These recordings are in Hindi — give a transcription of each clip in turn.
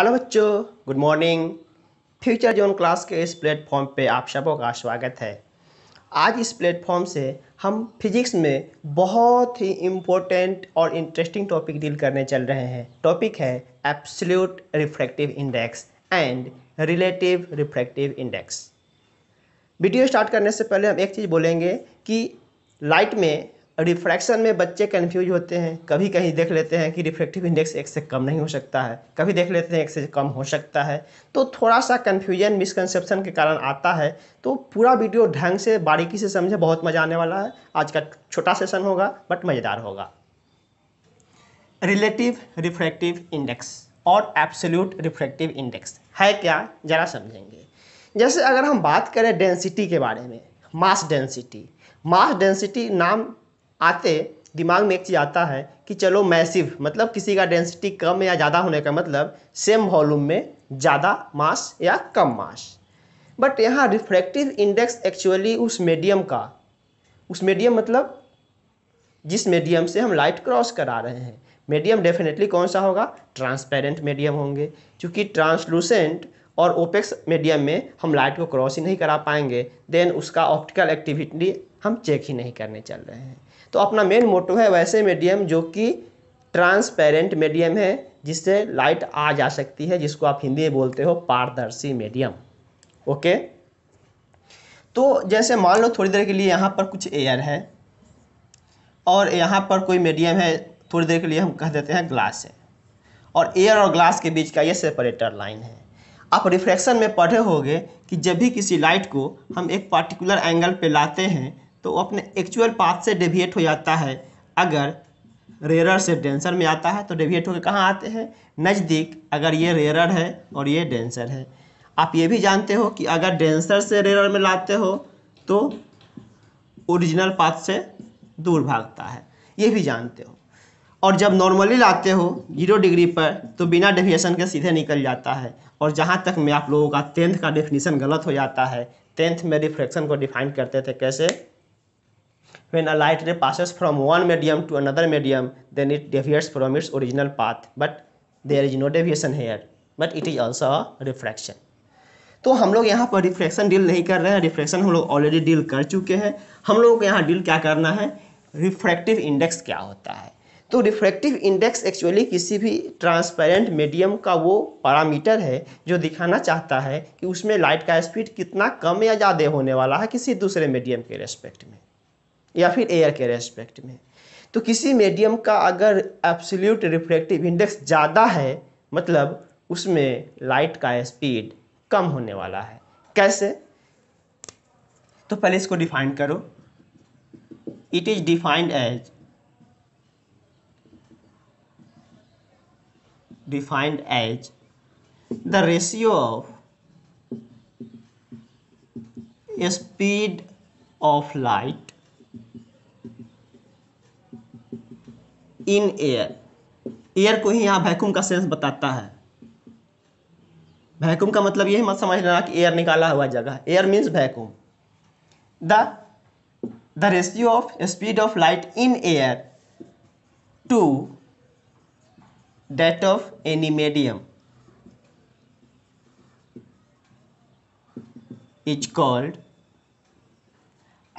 हेलो बच्चों good morning future zone class के इस प्लेटफॉर्म पे आप सबों का स्वागत है आज इस प्लेटफॉर्म से हम फिजिक्स में बहुत ही इम्पोर्टेंट और इंटरेस्टिंग टॉपिक डील करने चल रहे हैं टॉपिक है absolute refractive index and relative refractive index video start करने से पहले हम एक चीज़ बोलेंगे कि लाइट में रिफ्रैक्शन में बच्चे कन्फ्यूज होते हैं कभी कहीं देख लेते हैं कि रिफ्रैक्टिव इंडेक्स एक से कम नहीं हो सकता है कभी देख लेते हैं एक से कम हो सकता है तो थोड़ा सा कन्फ्यूजन मिसकनसेप्शन के कारण आता है तो पूरा वीडियो ढंग से बारीकी से समझे बहुत मज़ा आने वाला है आज का छोटा सेशन होगा बट मज़ेदार होगा रिलेटिव रिफ्रैक्टिव इंडेक्स और एब्सोल्यूट रिफ्रैक्टिव इंडेक्स है क्या ज़रा समझेंगे जैसे अगर हम बात करें डेंसिटी के बारे में मास डेंसिटी मास डेंसिटी नाम आते दिमाग में एक चीज़ आता है कि चलो मैसिव मतलब किसी का डेंसिटी कम या ज़्यादा होने का मतलब सेम वॉल्यूम में ज़्यादा मास या कम मास बट यहाँ रिफ्रैक्टिव इंडेक्स एक्चुअली उस मीडियम का उस मीडियम मतलब जिस मीडियम से हम लाइट क्रॉस करा रहे हैं मीडियम डेफिनेटली कौन सा होगा ट्रांसपेरेंट मीडियम होंगे क्योंकि ट्रांसलूसेंट और ओपेक्स मीडियम में हम लाइट को क्रॉस ही नहीं करा पाएंगे देन उसका ऑप्टिकल एक्टिविटी हम चेक ही नहीं करने चल रहे हैं तो अपना मेन मोटो है वैसे मीडियम जो कि ट्रांसपेरेंट मीडियम है जिससे लाइट आ जा सकती है जिसको आप हिंदी में बोलते हो पारदर्शी मीडियम ओके तो जैसे मान लो थोड़ी देर के लिए यहाँ पर कुछ एयर है और यहाँ पर कोई मीडियम है थोड़ी देर के लिए हम कह देते हैं ग्लास है और एयर और ग्लास के बीच का ये सेपरेटर लाइन है आप रिफ्लेक्शन में पढ़े होंगे कि जब भी किसी लाइट को हम एक पार्टिकुलर एंगल पे लाते हैं तो वो अपने एक्चुअल पाथ से डेविएट हो जाता है अगर रेरर से डेंसर में आता है तो डेविएट होकर कहाँ आते हैं नज़दीक अगर ये रेरर है और ये डेंसर है आप ये भी जानते हो कि अगर डेंसर से रेरर में लाते हो तो ओरिजिनल पाथ से दूर भागता है ये भी जानते हो और जब नॉर्मली लाते हो जीरो डिग्री पर तो बिना डेविएशन के सीधे निकल जाता है और जहाँ तक मैं आप लोगों का टेंथ का डेफिनेशन गलत हो जाता है टेंथ में रिफ्रैक्शन को डिफाइन करते थे कैसे When a light ray passes from one medium to another medium, then it deviates from its original path. But there is no deviation here. But it is also a refraction. तो हम लोग यहाँ पर रिफ्रैक्शन डील नहीं कर रहे हैं रिफ्रैक्शन हम लोग ऑलरेडी डील कर चुके हैं हम लोगों को यहाँ डील क्या करना है रिफ्रैक्टिव इंडेक्स क्या होता है तो रिफ्रैक्टिव इंडेक्स एक्चुअली किसी भी ट्रांसपेरेंट मीडियम का वो पैरामीटर है जो दिखाना चाहता है कि उसमें लाइट का स्पीड कितना कम या ज़्यादा होने वाला है किसी दूसरे मीडियम के रेस्पेक्ट में या फिर एयर के रेस्पेक्ट में तो किसी मीडियम का अगर एब्सोल्यूट रिफ्लेक्टिव इंडेक्स ज़्यादा है मतलब उसमें लाइट का स्पीड कम होने वाला है कैसे तो पहले इसको डिफाइन करो it is defined as defined as the ratio of speed of light in air air को ही यहाँ वैक्यूम का सेंस बताता है वैक्यूम का मतलब यही मत समझ लेना कि एयर निकाला हुआ जगह air means vacuum the the ratio of speed of light in air to that of any medium is called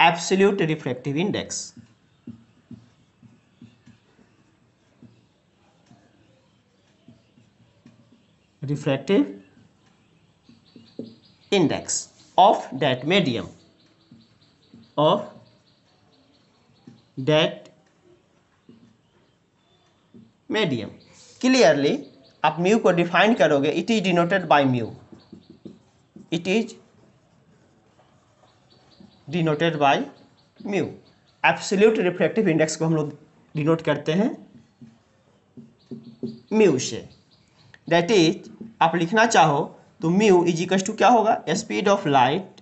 absolute refractive index refractive index of that medium of that medium clearly आप म्यू को डिफाइन करोगे it is denoted by mu it is denoted by mu absolute reflective index को हम लोग डिनोट करते हैं म्यू से दैट इज आप लिखना चाहो तो म्यू इज इक्व टू क्या होगा speed of light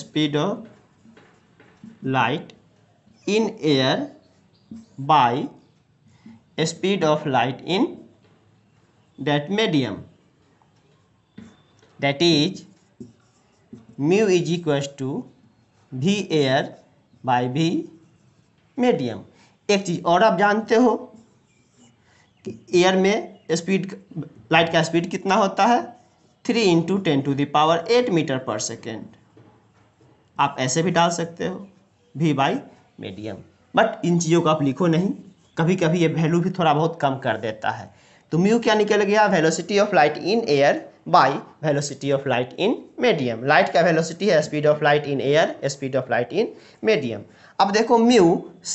speed of light in air by speed of light in that medium that is mu is equal to v air by v medium एक चीज़ और आप जानते हो कि एयर में स्पीड लाइट का स्पीड कितना होता है three into ten to the power eight metre per second आप ऐसे भी डाल सकते हो वी बाई मीडियम बट इन चीज़ों को आप लिखो नहीं कभी कभी ये वैल्यू भी थोड़ा बहुत कम कर देता है तो म्यू क्या निकल गया velocity of light in air by velocity of light in medium light का वेलोसिटी है speed of light in air speed of light in medium अब देखो म्यू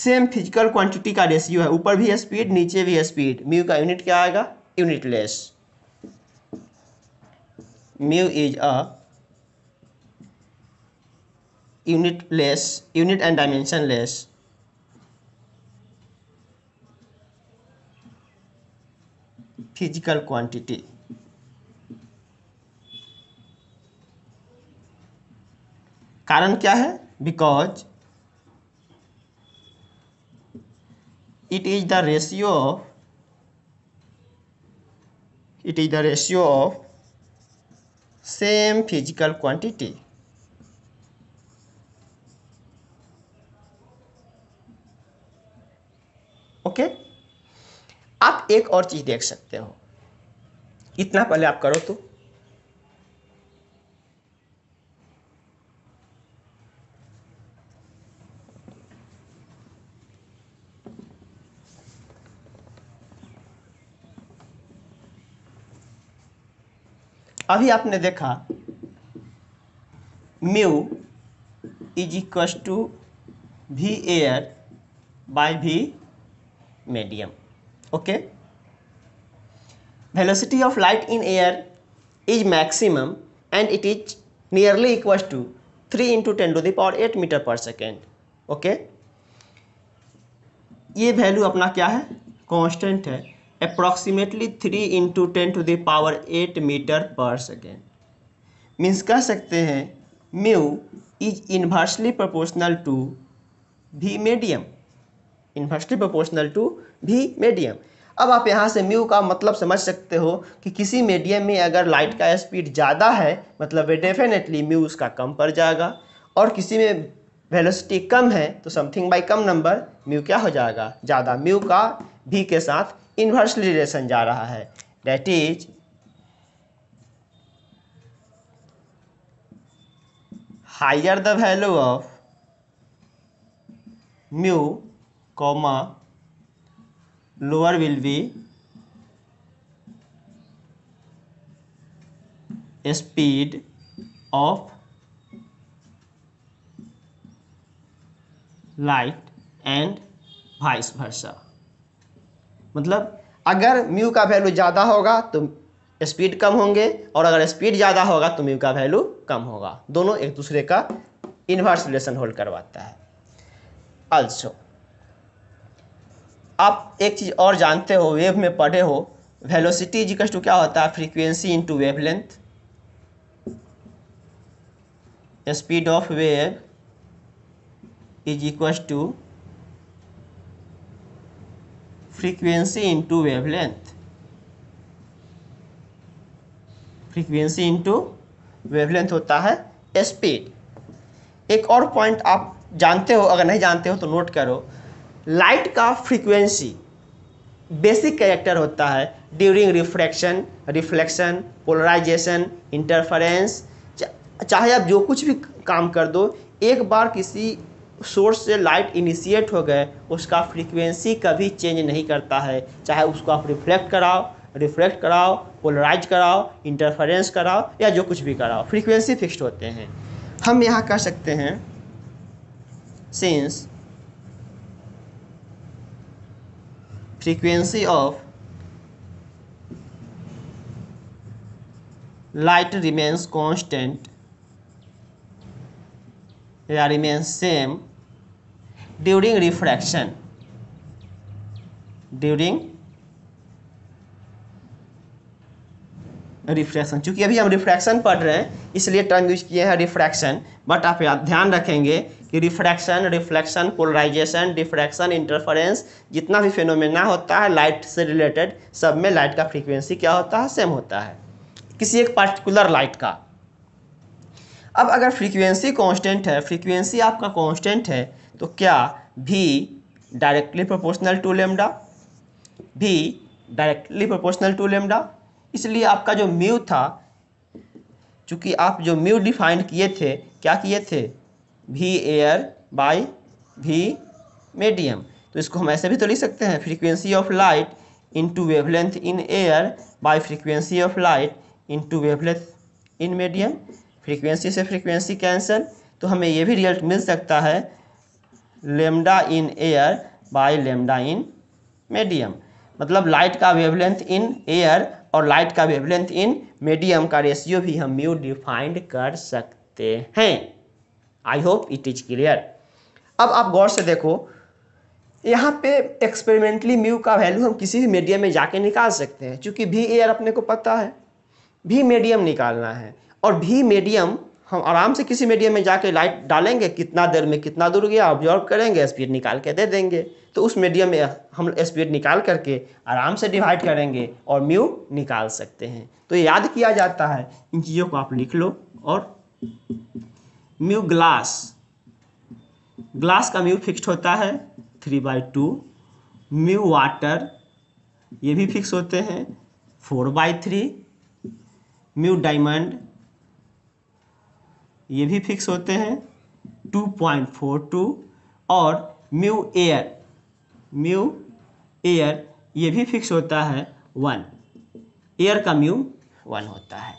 सेम फिजिकल क्वांटिटी का रेशियो है ऊपर भी स्पीड नीचे भी स्पीड म्यू का यूनिट क्या आएगा unitless mu is a unitless unit and dimensionless physical quantity कारण क्या है because it is the ratio of it is the ratio of same physical quantity okay okay? आप एक और चीज देख सकते हो इतना पहले आप करो तो अभी आपने देखा mu is equals to v air by v medium okay velocity of light in air is maximum and it is nearly equals to three into ten to the power eight metre per second okay ये वैल्यू अपना क्या है कॉन्स्टेंट है approximately three into ten to the power eight metre per second means कह सकते हैं mu is inversely proportional to v medium inversely proportional to v medium अब आप यहाँ से म्यू का मतलब समझ सकते हो कि किसी मीडियम में अगर लाइट का स्पीड ज़्यादा है मतलब डेफिनेटली म्यू उसका कम पड़ जाएगा और किसी में वेलोसिटी कम है तो समथिंग बाय कम नंबर म्यू क्या हो जाएगा ज़्यादा म्यू का भी के साथ इन्वर्स रिलेशन जा रहा है that is higher the value of mu comma lower will be speed of light and vice versa मतलब अगर म्यू का वैल्यू ज़्यादा होगा तो स्पीड कम होंगे और अगर स्पीड ज़्यादा होगा तो म्यू का वैल्यू कम होगा दोनों एक दूसरे का इन्वर्स रिलेशन होल्ड करवाता है अल्सो आप एक चीज़ और जानते हो वेव में पढ़े हो वेलोसिटी इजिकल्स टू क्या होता है frequency into wavelength length speed of wave is equal to into wavelength frequency into wavelength होता है स्पीड एक और पॉइंट आप जानते हो अगर नहीं जानते हो तो नोट करो लाइट का फ्रीक्वेंसी बेसिक कैरेक्टर होता है during refraction reflection polarisation interference चाहे आप जो कुछ भी काम कर दो एक बार किसी सोर्स से लाइट इनिशिएट हो गए उसका फ्रीक्वेंसी कभी चेंज नहीं करता है चाहे उसको आप रिफ्लेक्ट कराओ रिफ्लेक्ट कराओ पोलराइज कराओ इंटरफेरेंस कराओ या जो कुछ भी कराओ फ्रीक्वेंसी फिक्स्ड होते हैं हम यहाँ कह सकते हैं since frequency of light remains constant remains same during refraction during refraction चूंकि अभी हम रिफ्रैक्शन पढ़ रहे हैं इसलिए टर्म यूज किए हैं रिफ्रैक्शन बट आप ध्यान रखेंगे कि refraction reflection polarisation diffraction interference जितना भी फेनोमेना होता है लाइट से रिलेटेड सब में लाइट का फ्रीक्वेंसी क्या होता है सेम होता है किसी एक पार्टिकुलर लाइट का अब अगर फ्रीक्वेंसी कांस्टेंट है फ्रीक्वेंसी आपका कांस्टेंट है तो क्या v directly proportional to lambda v directly proportional to lambda इसलिए आपका जो म्यू था चूँकि आप जो म्यू डिफाइंड किए थे क्या किए थे भी एयर बाई भी मीडियम तो इसको हम ऐसे भी तो लिख सकते हैं frequency of light into wavelength in air by frequency of light into wavelength in medium frequency से फ्रीक्वेंसी कैंसिल तो हमें ये भी रिजल्ट मिल सकता है lambda in air by lambda in medium मतलब लाइट का वेवलेंथ इन एयर और लाइट का वेवलेंथ इन मीडियम का रेशियो भी हम म्यू डिफाइंड कर सकते हैं I hope it is clear अब आप गौर से देखो यहाँ पे एक्सपेरिमेंटली म्यू का वैल्यू हम किसी भी मीडियम में जाके निकाल सकते हैं क्योंकि भी एयर अपने को पता है भी मीडियम निकालना है और भी मीडियम हम आराम से किसी मीडियम में जाके लाइट डालेंगे कितना देर में कितना दूर गया ऑब्जॉर्व करेंगे स्पीड निकाल के दे देंगे तो उस मीडियम में हम स्पीड निकाल करके आराम से डिवाइड करेंगे और म्यू निकाल सकते हैं तो याद किया जाता है इन चीज़ों को आप लिख लो और म्यू ग्लास ग्लास का म्यू फिक्स्ड होता है three by two mu water ये भी फिक्स होते हैं four by three mu diamond ये भी फिक्स होते हैं 2.42 और म्यू एयर म्यू एयर ये भी फिक्स होता है वन एयर का म्यू वन होता है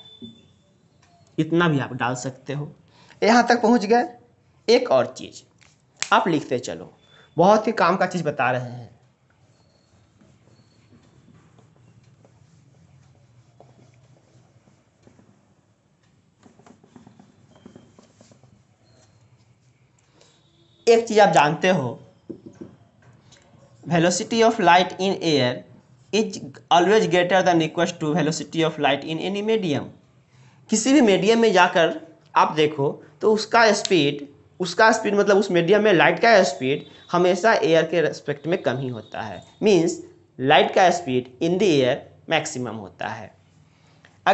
इतना भी आप डाल सकते हो यहाँ तक पहुँच गए एक और चीज़ आप लिखते चलो बहुत ही काम का चीज़ बता रहे हैं एक चीज़ आप जानते हो velocity of light in air is always greater than equal to velocity of light in any medium किसी भी मीडियम में जाकर आप देखो तो उसका स्पीड उसका स्पीड मतलब उस मीडियम में लाइट का स्पीड हमेशा एयर के रेस्पेक्ट में कम ही होता है मीन्स लाइट का speed in the air maximum होता है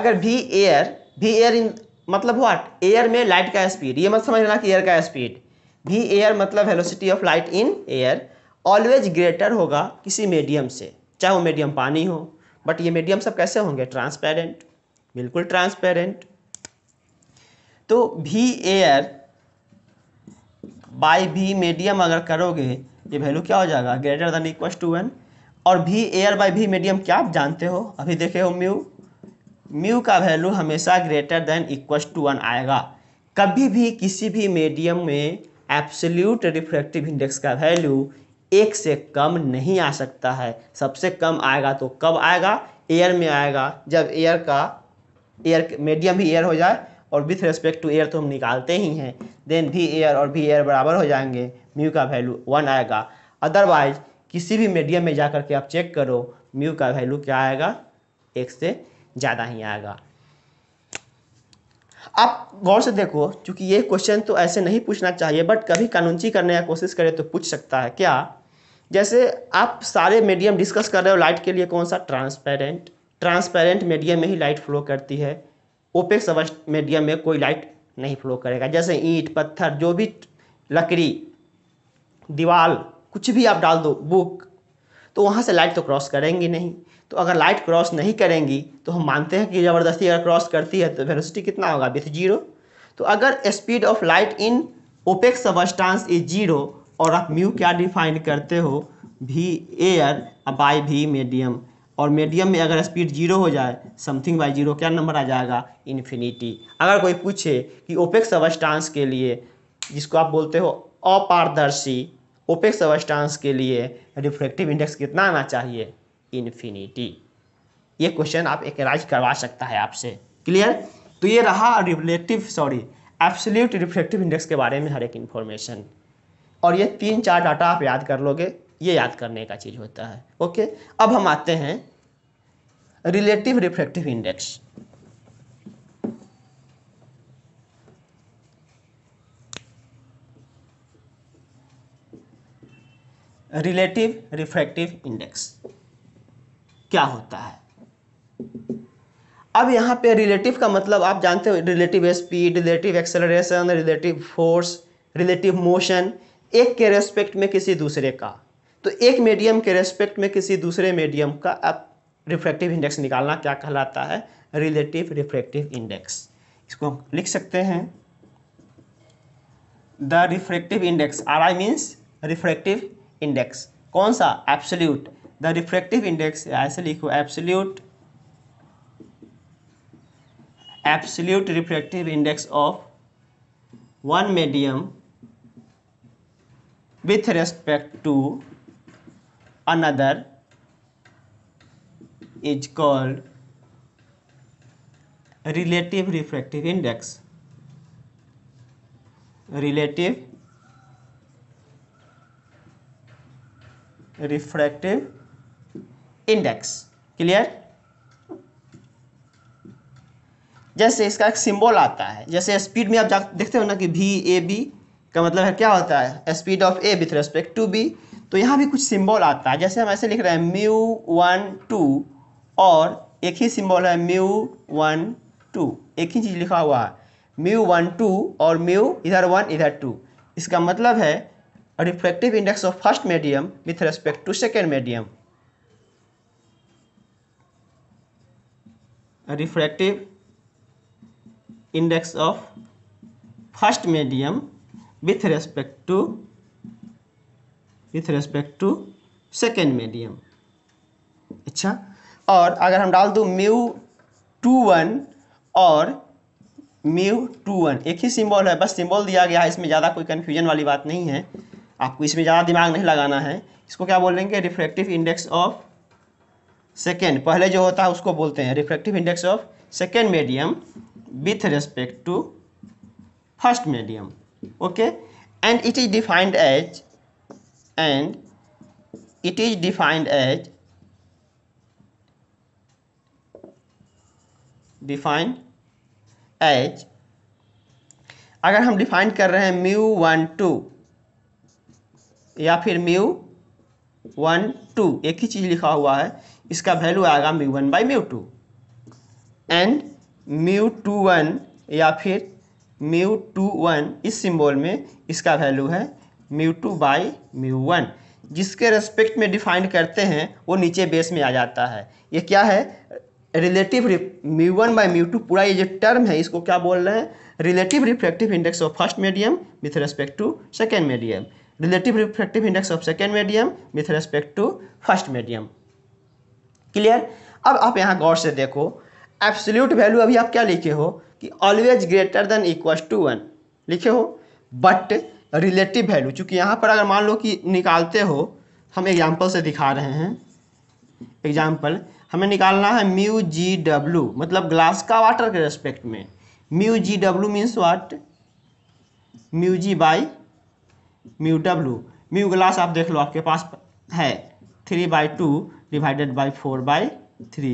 अगर v air v air in मतलब व्हाट एयर में लाइट का स्पीड ये मत समझना कि एयर का स्पीड वी एयर मतलब velocity of light in air always greater होगा किसी मीडियम से चाहे वो मीडियम पानी हो बट ये मीडियम सब कैसे होंगे ट्रांसपेरेंट बिल्कुल ट्रांसपेरेंट तो भी एयर बाई भी मीडियम अगर करोगे ये वैल्यू क्या हो जाएगा greater than equal to one और v air by v medium क्या आप जानते हो अभी देखे हो म्यू म्यू का वैल्यू हमेशा greater than equal to one आएगा कभी भी किसी भी मीडियम में एब्सोल्यूट रिफ्रैक्टिव इंडेक्स का वैल्यू एक से कम नहीं आ सकता है सबसे कम आएगा तो कब आएगा एयर में आएगा जब एयर का एयर मीडियम भी एयर हो जाए और विथ रेस्पेक्ट टू एयर तो हम निकालते ही हैं देन भी एयर और भी एयर बराबर हो जाएंगे म्यू का वैल्यू वन आएगा अदरवाइज किसी भी मीडियम में जा के आप चेक करो म्यू का वैल्यू क्या आएगा एक से ज़्यादा ही आएगा आप गौर से देखो चूंकि ये क्वेश्चन तो ऐसे नहीं पूछना चाहिए बट कभी कानूनची करने का कोशिश करें तो पूछ सकता है क्या जैसे आप सारे मीडियम डिस्कस कर रहे हो लाइट के लिए कौन सा ट्रांसपेरेंट ट्रांसपेरेंट मीडियम में ही लाइट फ्लो करती है ओपेक्स अवस्ट मीडियम में कोई लाइट नहीं फ्लो करेगा जैसे ईंट पत्थर जो भी लकड़ी दीवार कुछ भी आप डाल दो बुक तो वहाँ से लाइट तो क्रॉस करेंगी नहीं तो अगर लाइट क्रॉस नहीं करेंगी तो हम मानते हैं कि ज़बरदस्ती अगर क्रॉस करती है तो वेलोसिटी कितना होगा विथ जीरो तो अगर speed of light in opaques substance is zero और आप म्यू क्या डिफाइन करते हो v air by v medium और मीडियम में अगर स्पीड जीरो हो जाए समथिंग बाई जीरो क्या नंबर आ जाएगा इन्फिनिटी अगर कोई पूछे कि ओपेक्स सबस्टांस के लिए जिसको आप बोलते हो अपारदर्शी ओपेक्स सबस्टांस के लिए रिफ्लेक्टिव इंडेक्स कितना आना चाहिए इन्फिनिटी ये क्वेश्चन आप एक राज करवा सकता है आपसे क्लियर तो ये रहा relative sorry absolute reflective index के बारे में हर एक इन्फॉर्मेशन और ये तीन चार डाटा आप याद कर लोगे ये याद करने का चीज़ होता है ओके अब हम आते हैं relative reflective index relative refractive index क्या होता है अब यहाँ पे रिलेटिव का मतलब आप जानते हो relative speed relative acceleration relative force relative motion एक के रेस्पेक्ट में किसी दूसरे का तो एक मीडियम के रेस्पेक्ट में किसी दूसरे मीडियम का आप रिफ्रैक्टिव इंडेक्स निकालना क्या कहलाता है रिलेटिव रिफ्रैक्टिव इंडेक्स इसको लिख सकते हैं the refractive index R I means refractive index कौन सा absolute the refractive index is लिखो absolute absolute refractive index of one medium with respect to another is called relative refractive index relative refractive index clear जैसे इसका एक सिंबल आता है जैसे स्पीड में आप देखते हो ना कि वी ए बी का मतलब है क्या होता है speed of A with respect to B तो यहाँ भी कुछ सिंबल आता है जैसे हम ऐसे लिख रहे हैं म्यू वन टू और एक ही सिंबल है म्यू वन टू एक ही चीज़ लिखा हुआ है म्यू वन टू और म्यू इधर वन इधर टू इसका मतलब है reflective index of first medium with respect to second medium refractive index of first medium with respect to with respect to second medium अच्छा और अगर हम डाल दूँ म्यू टू वन और म्यू टू वन एक ही सिंबल है बस सिंबल दिया गया है इसमें ज़्यादा कोई कन्फ्यूजन वाली बात नहीं है आपको इसमें ज़्यादा दिमाग नहीं लगाना है इसको क्या बोलेंगे रिफ्रैक्टिव इंडेक्स ऑफ सेकेंड पहले जो होता है उसको बोलते हैं refractive index of second medium with respect to first medium okay and it is defined as and it is defined as define H अगर हम डिफाइन कर रहे हैं म्यू वन टू या फिर म्यू वन टू एक ही चीज़ लिखा हुआ है इसका वैल्यू आएगा mu one by mu two and mu two one या फिर म्यू टू वन इस सिंबल में इसका वैल्यू है mu two by mu one जिसके रेस्पेक्ट में डिफाइंड करते हैं वो नीचे बेस में आ जाता है ये क्या है relative mu one by mu two पूरा ये जो टर्म है इसको क्या बोल रहे हैं relative reflective index of first medium with respect to second medium relative reflective index of second medium with respect to first medium clear अब आप यहाँ गौर से देखो एब्सोल्यूट वैल्यू अभी आप क्या लिखे हो कि always greater than equal to one लिखे हो बट रिलेटिव वैल्यू चूँकि यहाँ पर अगर मान लो कि निकालते हो हम एग्जाम्पल से दिखा रहे हैं एग्जाम्पल हमें निकालना है म्यू जी डब्ल्यू मतलब ग्लास का वाटर के रेस्पेक्ट में mu G W means what mu G by mu W mu glass आप देख लो आपके पास है three by two divided by four by three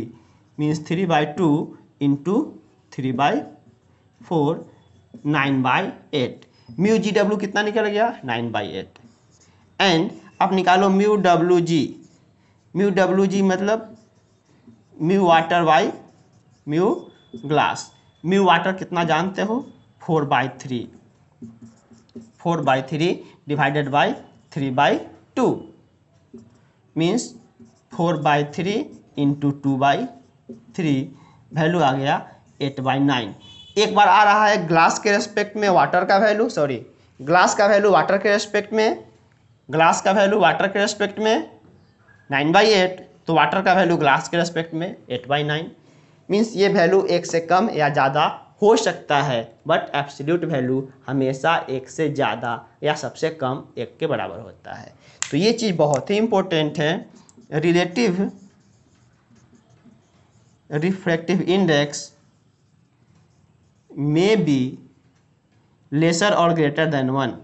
means three by two into three by four nine by eight mu G W कितना निकल गया नाइन बाई एट एंड अब निकालो mu W G mu W G मतलब mu water by mu glass mu water कितना जानते हो four by three four by three divided by three by two means four by three into two by three value आ गया एट बाई नाइन एक बार आ रहा है ग्लास के रेस्पेक्ट में वाटर का वैल्यू सॉरी ग्लास का वैल्यू वाटर के रेस्पेक्ट में ग्लास का वैल्यू वाटर के रेस्पेक्ट में नाइन बाई एट तो वाटर का वैल्यू ग्लास के रेस्पेक्ट में एट बाई नाइन मीन्स ये वैल्यू एक से कम या ज़्यादा हो सकता है बट एब्सोल्यूट वैल्यू हमेशा एक से ज़्यादा या सबसे कम एक के बराबर होता है तो ये चीज़ बहुत ही इम्पोर्टेंट है relative refractive index may be lesser और greater than one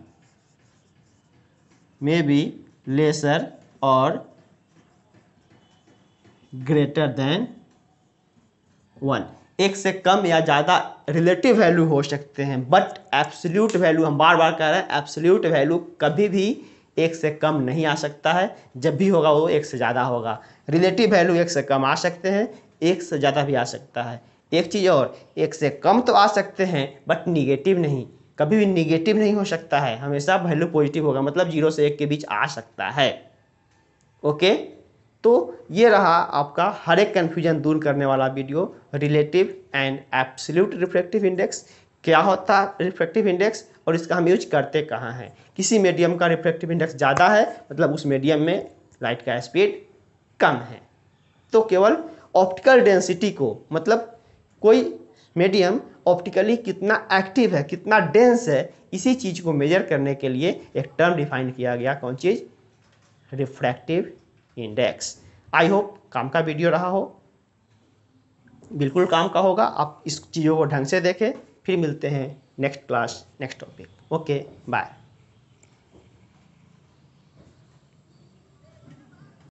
may be lesser और ग्रेटर देन वन एक से कम या ज़्यादा रिलेटिव वैल्यू हो सकते हैं बट एब्सोल्यूट वैल्यू हम बार बार कह रहे हैं एब्सोल्यूट वैल्यू कभी भी एक से कम नहीं आ सकता है जब भी होगा वो एक से ज़्यादा होगा रिलेटिव वैल्यू एक से कम आ सकते हैं एक से ज़्यादा भी आ सकता है एक चीज़ और एक से कम तो आ सकते हैं बट निगेटिव नहीं कभी भी निगेटिव नहीं हो सकता है हमेशा वैल्यू पॉजिटिव होगा मतलब जीरो से एक के बीच आ सकता है ओके तो ये रहा आपका हर एक कन्फ्यूजन दूर करने वाला video relative and absolute reflective index क्या होता है रिफ्रैक्टिव इंडेक्स और इसका हम यूज करते कहाँ हैं किसी मीडियम का रिफ्रैक्टिव इंडेक्स ज़्यादा है मतलब उस मीडियम में लाइट का स्पीड कम है तो केवल ऑप्टिकल डेंसिटी को मतलब कोई मीडियम ऑप्टिकली कितना एक्टिव है कितना डेंस है इसी चीज़ को मेजर करने के लिए एक टर्म डिफाइन किया गया कौन चीज़ रिफ्रैक्टिव इंडेक्स आई होप काम का वीडियो रहा हो बिल्कुल काम का होगा आप इस चीज़ों को ढंग से देखें फिर मिलते हैं next class next topic okay bye